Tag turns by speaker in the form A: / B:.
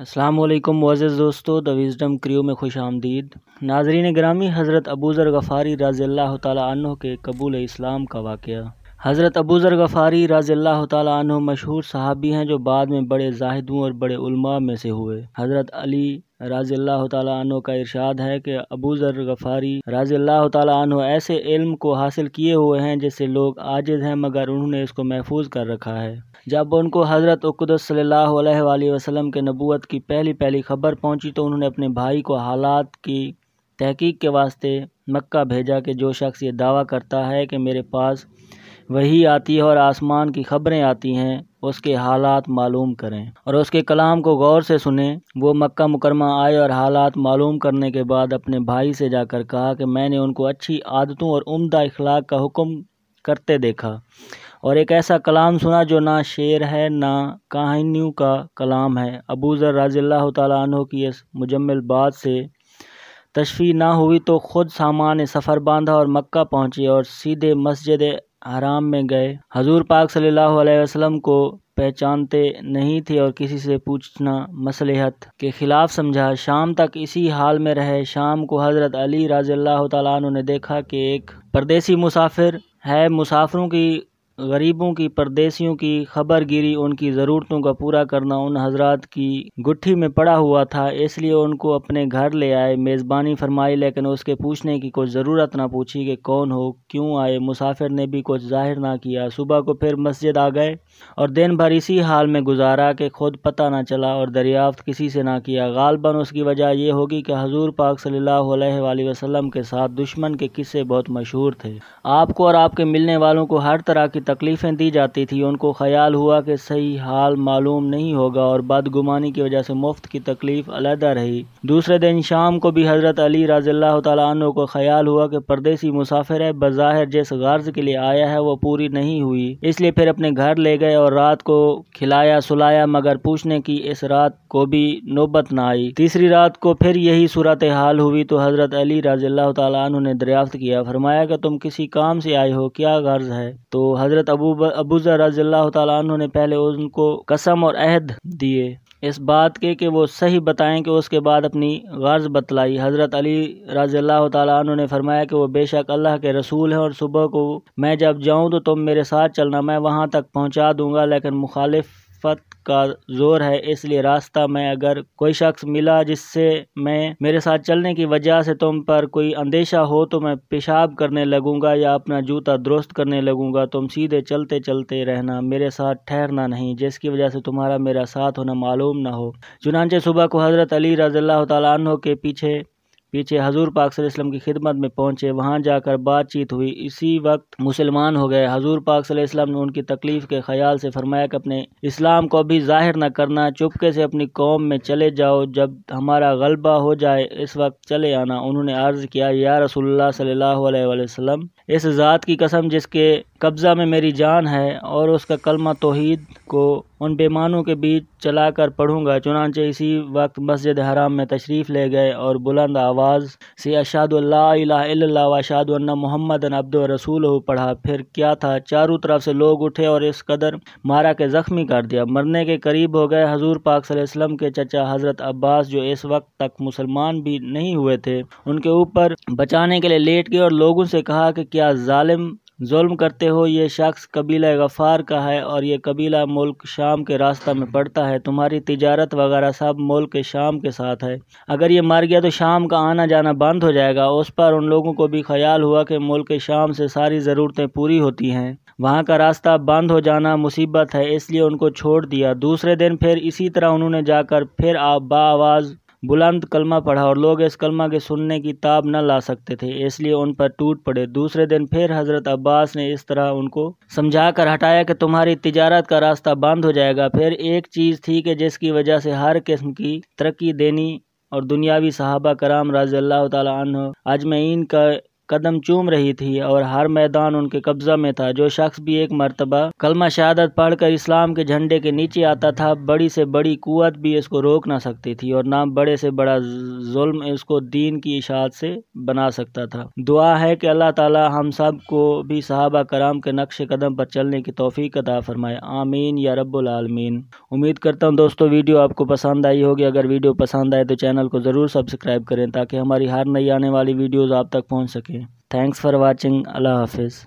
A: असलम मोज़ दोस्तों the wisdom क्रियो में खुश आमदीद नाजरीन ग्रामी हज़रत अबूज़र गफ़ारी रज़ी अल्लाह तह के कबूल इस्लाम का वाक़ हज़रत अबूज़र गफ़ारी रज़ी अल्लाह तह मशहूर सहाबी हैं जो बाद में बड़े जाहिदों और बड़े उलमा में से हुए हज़रत अली राज़ी अल्लाह तु का इरशाद है कि अबू ज़र गफ़ारी राज़ी अल्लाह तु ऐसे इल्म को हासिल किए हुए हैं जिससे लोग आजिद हैं मगर उन्होंने इसको महफूज कर रखा है जब उनको हज़रत सल्ला वसम के नबूत की पहली पहली खबर पहुँची तो उन्होंने अपने भाई को हालात की तहकीक के वास्ते मक्का भेजा कि जो शख्स ये दावा करता है कि मेरे पास वही आती है और आसमान की खबरें आती हैं उसके हालात मालूम करें और उसके कलाम को गौर से सुने वो मक्का मुकरमा आए और हालात मालूम करने के बाद अपने भाई से जाकर कहा कि मैंने उनको अच्छी आदतों और उम्दा इखलाक का हुक्म करते देखा और एक ऐसा कलाम सुना जो ना शेर है ना कहानियों का कलाम है अबूजर रज़ी अल्लाह तु की इस मुजम्मल बात से तशफी ना हुई तो खुद सामान सफ़र बांधा और मक्का पहुँचे और सीधे मस्जिद हराम में गए हजूर पाक सल्लल्लाहु अलैहि वसल्लम को पहचानते नहीं थे और किसी से पूछना मसलहत के खिलाफ समझा शाम तक इसी हाल में रहे शाम को हज़रत अली राज ने देखा कि एक परदेसी मुसाफिर है मुसाफिरों की गरीबों की परदेसियों की खबर गिरी उनकी ज़रूरतों का पूरा करना उन हजरात की गुट्ठी में पड़ा हुआ था इसलिए उनको अपने घर ले आए मेज़बानी फरमाई लेकिन उसके पूछने की कुछ ज़रूरत ना पूछी कि कौन हो क्यों आए मुसाफिर ने भी कुछ जाहिर ना किया सुबह को फिर मस्जिद आ गए और दिन भर इसी हाल में गुजारा कि खुद पता ना चला और दरियाफ्त किसी से ना किया गालबन उसकी वजह यह होगी कि हजूर पाक सल्ला वसम के साथ दुश्मन के किस्से बहुत मशहूर थे आपको और आपके मिलने वालों को हर तरह की तकलीफ़ें दी जाती थी उनको ख़याल हुआ कि सही हाल मालूम नहीं होगा और बदगुमानी की वजह से मुफ्त की तकलीफ़ अलहदा रही दूसरे दिन शाम को भी हज़रत अली रज़ील्ला तु को ख़याल हुआ कि परदेसी मुसाफिर है बज़ाहिर जिस गर्ज के लिए आया है वो पूरी नहीं हुई इसलिए फिर अपने घर ले गए और रात को खिलाया सुलाया मगर पूछने की इस रात को भी नौबत न आई तीसरी रात को फिर यही सूरत हाल हुई तो हज़रत अली रज़ील्ला तु ने दरियाफ़्त किया फरमाया कि तुम किसी काम से आए हो क्या गर्ज है तो हज़रत हज़रत अबू अबूजा रज़ील्ला तु ने पहले उनको कसम और अहद दिए इस बात के कि वो सही बताएं कि उसके बाद अपनी गर्ज बतलाई हज़रत अली रज़ील्ला तु ने फरमाया कि वो बेशक अल्लाह के रसूल हैं और सुबह को मैं जब जाऊँ तो तुम मेरे साथ चलना मैं वहाँ तक पहुँचा दूँगा लेकिन मुखालिफ मार्फत का ज़ोर है इसलिए रास्ता में अगर कोई शख्स मिला जिससे मैं मेरे साथ चलने की वजह से तुम पर कोई अंदेशा हो तो मैं पेशाब करने लगूंगा या अपना जूता दुरुस्त करने लगूंगा तुम सीधे चलते चलते रहना मेरे साथ ठहरना नहीं जिसकी वजह से तुम्हारा मेरा साथ होना मालूम ना हो चुनानचे सुबह को हज़रत अली रज़ी तह के पीछे पीछे हजूर पाक सल्लम की खिदमत में पहुंचे वहाँ जाकर बातचीत हुई इसी वक्त मुसलमान हो गए हजूर पाक सल्लम ने उनकी तकलीफ़ के ख्याल से फरमाया कि अपने इस्लाम को भी ज़ाहिर न करना चुपके से अपनी कौम में चले जाओ जब हमारा गलबा हो जाए इस वक्त चले आना उन्होंने अर्ज़ किया या रसोल्ला सल्ला वसलम इस ज़ात की कसम जिसके कब्ज़ा में मेरी जान है और उसका कलमा तोहद को उन बेमानों के बीच चला कर पढ़ूँगा चुनांचे इसी वक्त मस्जिद हराम में तशरीफ़ ले गए और बुलंद आवाज़ से अशाद मोहम्मद अब्द रसूल पढ़ा फिर क्या था चारों तरफ से लोग उठे और इस कदर मारा के ज़ख्मी कर दिया मरने के करीब हो गए हजूर पाक वसल्लम के चचा हज़रत अब्बास जो इस वक्त तक मुसलमान भी नहीं हुए थे उनके ऊपर बचाने के लिए लेट गए और लोगों से कहा कि क्या ालिम जुल्म करते हो ये शख्स कबीला गफ़ार का है और ये कबीला मुल्क शाम के रास्ता में पड़ता है तुम्हारी तिजारत वगैरह सब मुल्क शाम के साथ है अगर ये मर गया तो शाम का आना जाना बंद हो जाएगा उस पर उन लोगों को भी ख्याल हुआ कि मुल्क शाम से सारी ज़रूरतें पूरी होती हैं वहाँ का रास्ता बंद हो जाना मुसीबत है इसलिए उनको छोड़ दिया दूसरे दिन फिर इसी तरह उन्होंने जाकर फिर आप बाज़ बुलंद कलमा पढ़ा और लोग इस कलमा के सुनने की ताब न ला सकते थे इसलिए उन पर टूट पड़े दूसरे दिन फिर हज़रत अब्बास ने इस तरह उनको समझा कर हटाया कि तुम्हारी तिजारत का रास्ता बंद हो जाएगा फिर एक चीज़ थी कि जिसकी वजह से हर किस्म की तरक्की देनी और दुनियावी सहाबा कराम राज अल्लाह तन अजमैन का कदम चूम रही थी और हर मैदान उनके कब्जा में था जो शख्स भी एक मरतबा कलमा शहादत पढ़कर इस्लाम के झंडे के नीचे आता था बड़ी से बड़ी कुत भी इसको रोक ना सकती थी और ना बड़े से बड़ा जुल्म इसको दीन की इशात से बना सकता था दुआ है कि अल्लाह ताला हम सब को भी सहाबा कराम के नक्श कदम पर चलने की तोफ़ी अदा फरमाए आमीन या रबालमीन उम्मीद करता हूँ दोस्तों वीडियो आपको पसंद आई होगी अगर वीडियो पसंद आए तो चैनल को ज़रूर सब्सक्राइब करें ताकि हमारी हर नई आने वाली वीडियोज़ आप तक पहुँच सकें थैंक्स फॉर वॉचिंग अल्लाह हाफिज़